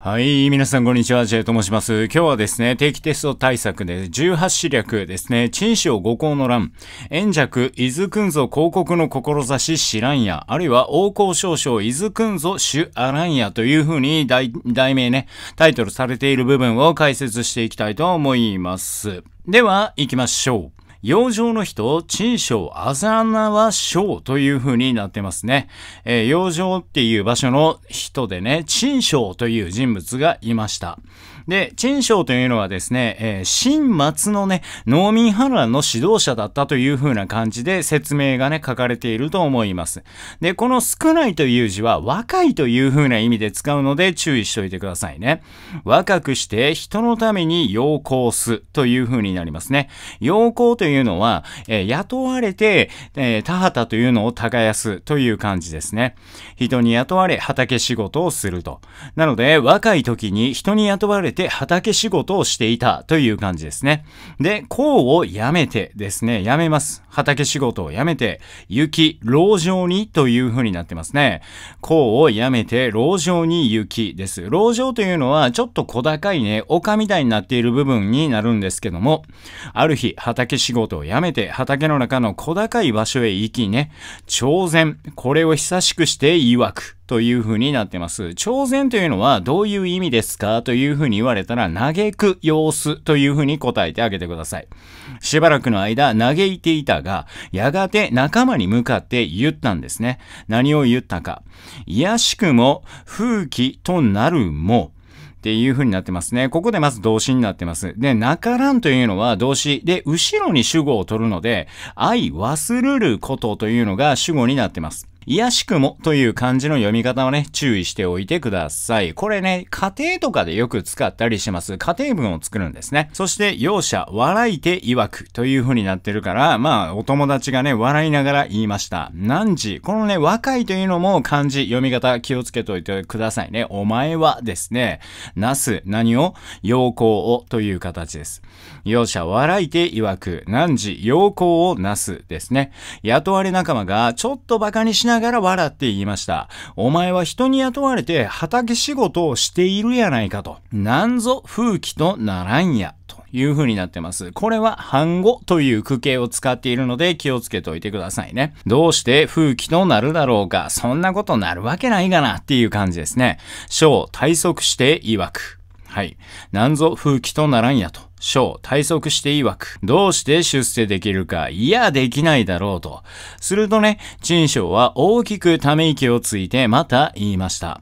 はい。皆さん、こんにちは。ジェイと申します。今日はですね、定期テスト対策で18視略ですね、陳章五行の乱、炎弱、伊豆くんぞ広告の志知らんや、あるいは王侯少将伊豆くんぞ主あらんやというふうに題名ね、タイトルされている部分を解説していきたいと思います。では、行きましょう。洋上の人、陳章あざなわ章という風になってますね。えー、洋上っていう場所の人でね、陳章という人物がいました。で、陳章というのはですね、えー、新末のね、農民反乱の指導者だったという風な感じで説明がね、書かれていると思います。で、この少ないという字は若いという風な意味で使うので注意しといてくださいね。若くして人のために要行すという風になりますね。要行というのは、えー、雇われて、えー、田畑というのを耕すという感じですね。人に雇われ畑仕事をすると。なので、若い時に人に雇われてて畑仕事をしていたという感じですね。で、こうをやめてですね、やめます。畑仕事をやめて、雪、牢城にという風になってますね。こうをやめて、牢城に雪です。牢城というのはちょっと小高いね、丘みたいになっている部分になるんですけども、ある日、畑仕事をやめて、畑の中の小高い場所へ行きね、朝鮮、これを久しくして曰く。という風になってます。挑戦というのはどういう意味ですかという風に言われたら、嘆く様子という風に答えてあげてください。しばらくの間、嘆いていたが、やがて仲間に向かって言ったんですね。何を言ったか。いやしくも、風紀となるも、っていう風になってますね。ここでまず動詞になってます。で、なからんというのは動詞で、後ろに主語を取るので、愛忘れることというのが主語になってます。やしくもという漢字の読み方をね、注意しておいてください。これね、家庭とかでよく使ったりします。家庭文を作るんですね。そして、容赦、笑いて曰くという風になってるから、まあ、お友達がね、笑いながら言いました。何時このね、若いというのも漢字、読み方気をつけといてくださいね。お前はですね、なす、何を陽光をという形です。容赦、笑いて曰く、何時陽光をなすですね。雇われ仲間がちょっと馬鹿にしないながら笑って言いました。お前は人に雇われて畑仕事をしているやないかと。なんぞ風紀とならんや。という風になってます。これは半語という句形を使っているので気をつけておいてくださいね。どうして風紀となるだろうか。そんなことなるわけないがなっていう感じですね。小、体則して曰く。はい。なんぞ風紀とならんやと。小、退職して曰く、どうして出世できるか、いや、できないだろうと。するとね、陳章は大きくため息をついてまた言いました。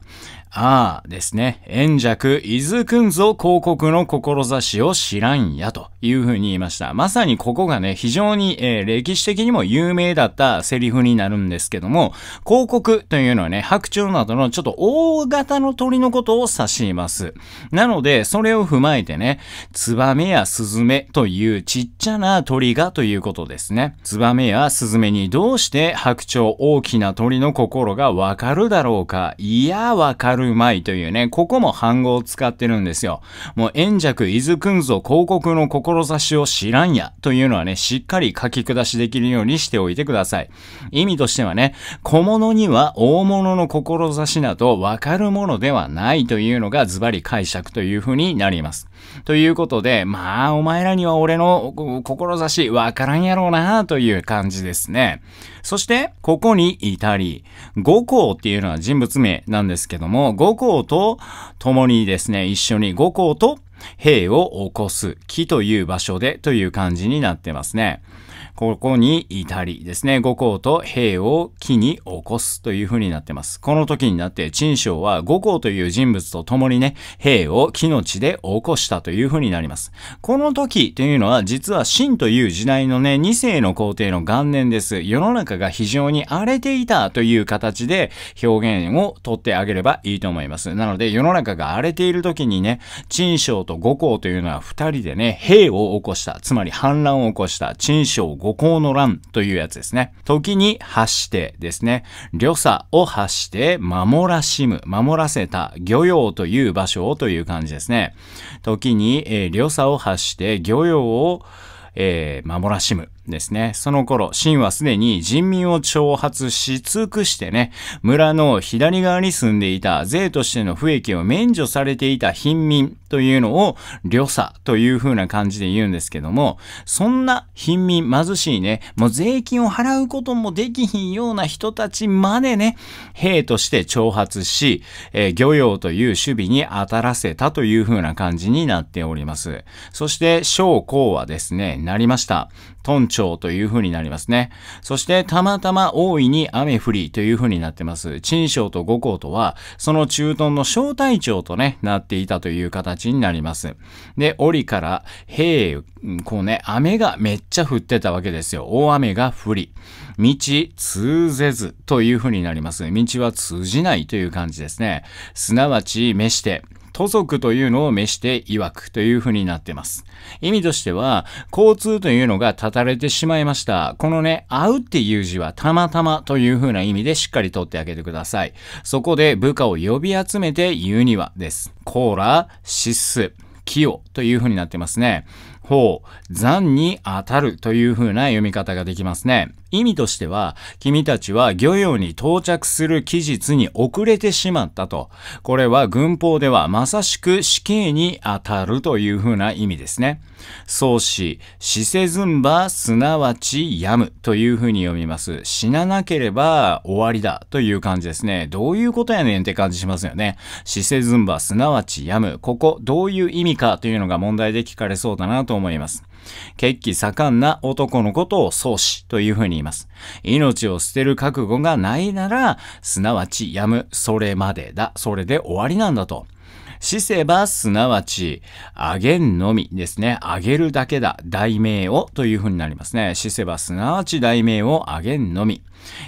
ああですね、炎弱、伊豆くんぞ広告の志を知らんやというふうに言いました。まさにここがね、非常に、えー、歴史的にも有名だったセリフになるんですけども、広告というのはね、白鳥などのちょっと大型の鳥のことを指します。なので、それを踏まえてね、ツバメやスズメというちっちゃな鳥がということですね。ツバメやスズメにどうして白鳥大きな鳥の心がわかるだろうかいや、わかるるまいというね、ここも反語を使ってるんですよ。もう、円弱伊豆くんぞ広告の志を知らんやというのはね、しっかり書き下しできるようにしておいてください。意味としてはね、小物には大物の志などわかるものではないというのがズバリ解釈というふうになります。ということで、まあ、お前らには俺の志わからんやろうなという感じですね。そして、ここに至り、五校っていうのは人物名なんですけども、五校と共にですね、一緒に五校と兵を起こす木という場所でという感じになってますね。ここに至りですね、五行と兵を木に起こすという風になってます。この時になって、陳章は五行という人物と共にね、兵を木の地で起こしたという風になります。この時というのは、実は秦という時代のね、2世の皇帝の元年です。世の中が非常に荒れていたという形で表現をとってあげればいいと思います。なので、世の中が荒れている時にね、陳章と五行というのは2人でね、兵を起こした。つまり反乱を起こした。陳章五行の乱というやつですね。時に発してですね。旅さを発して守らしむ、守らせた漁業という場所をという感じですね。時に、えー、旅を発して漁業を、えー、守らしむ。ですね。その頃、秦はすでに人民を挑発し尽くしてね、村の左側に住んでいた税としての不益を免除されていた貧民というのを、旅差という風な感じで言うんですけども、そんな貧民貧しいね、もう税金を払うこともできひんような人たちまでね、兵として挑発し、えー、漁業という守備に当たらせたという風な感じになっております。そして、将校はですね、なりました。トン潮という風になりますね。そして、たまたま大いに雨降りという風になってます。陳潮と五光とは、その中東の小隊長とね、なっていたという形になります。で、折から、え、こうね、雨がめっちゃ降ってたわけですよ。大雨が降り。道通ぜずという風になります。道は通じないという感じですね。すなわち、めして、都足というのを召して曰くというふうになってます。意味としては、交通というのが断たれてしまいました。このね、会うっていう字はたまたまというふうな意味でしっかりとってあげてください。そこで部下を呼び集めて言うにはです。コーラ、シス、キヨというふうになってますね。ほう、残に当たるという風な読み方ができますね。意味としては、君たちは漁業に到着する期日に遅れてしまったと。これは軍法ではまさしく死刑に当たるという風な意味ですね。そうし、死せずんば、すなわちやむという風に読みます。死ななければ終わりだという感じですね。どういうことやねんって感じしますよね。死せずんば、すなわちやむ。ここ、どういう意味かというのが問題で聞かれそうだなと思います。血気盛んな男のことを宗師というふうに言います。命を捨てる覚悟がないなら、すなわちやむ、それまでだ、それで終わりなんだと。死せば、すなわち、あげんのみですね。あげるだけだ。題名をというふうになりますね。死せば、すなわち題名をあげんのみ。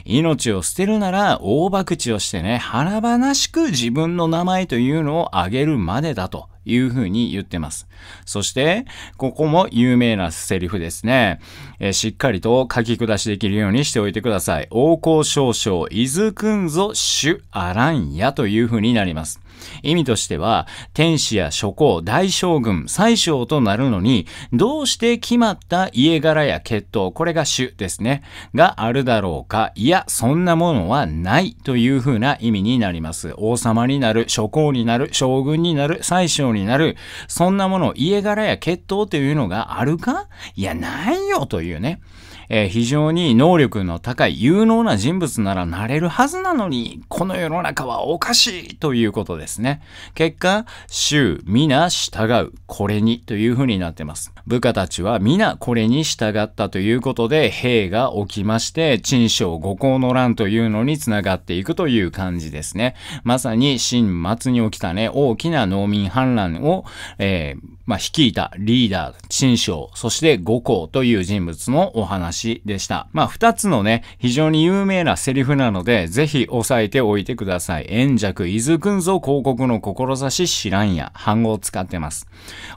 命を捨てるなら、大博打をしてね、華々しく自分の名前というのをあげるまでだと。いうふうに言ってます。そして、ここも有名なセリフですね。えー、しっかりと書き下しできるようにしておいてください。王侯少将、伊豆くんぞ、主あらんやというふうになります。意味としては、天使や諸侯、大将軍、宰相となるのに、どうして決まった家柄や血統、これが主ですね、があるだろうか、いや、そんなものはないというふうな意味になります。王様になる、諸侯になる、将軍になる、宰相になる、そんなもの、家柄や血統というのがあるかいや、ないよというね。えー、非常に能力の高い有能な人物ならなれるはずなのに、この世の中はおかしいということですね。結果、衆、皆従う、これにというふうになってます。部下たちは皆これに従ったということで、兵が起きまして、陳将五行の乱というのにつながっていくという感じですね。まさに、新末に起きたね、大きな農民反乱を、えー、まあ、率いたリーダー、陳将、そして五行という人物のお話でした。まあ、二つのね、非常に有名なセリフなので、ぜひ押さえておいてください。円弱、伊豆くんぞ、広告の志知らんや。半語を使ってます。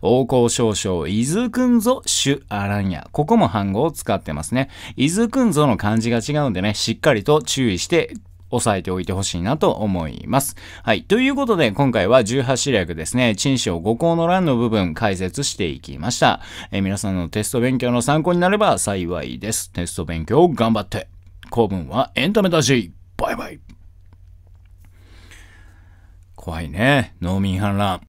王侯少将、伊豆くんぞ、主あらんや。ここも半語を使ってますね。伊豆くんぞの漢字が違うんでね、しっかりと注意して押さえておいてほしいなと思います。はい。ということで、今回は18種略ですね、陳章5項の欄の部分解説していきました。え皆さんのテスト勉強の参考になれば幸いです。テスト勉強頑張って公文はエンタメだし、バイバイ怖いね、農民反乱。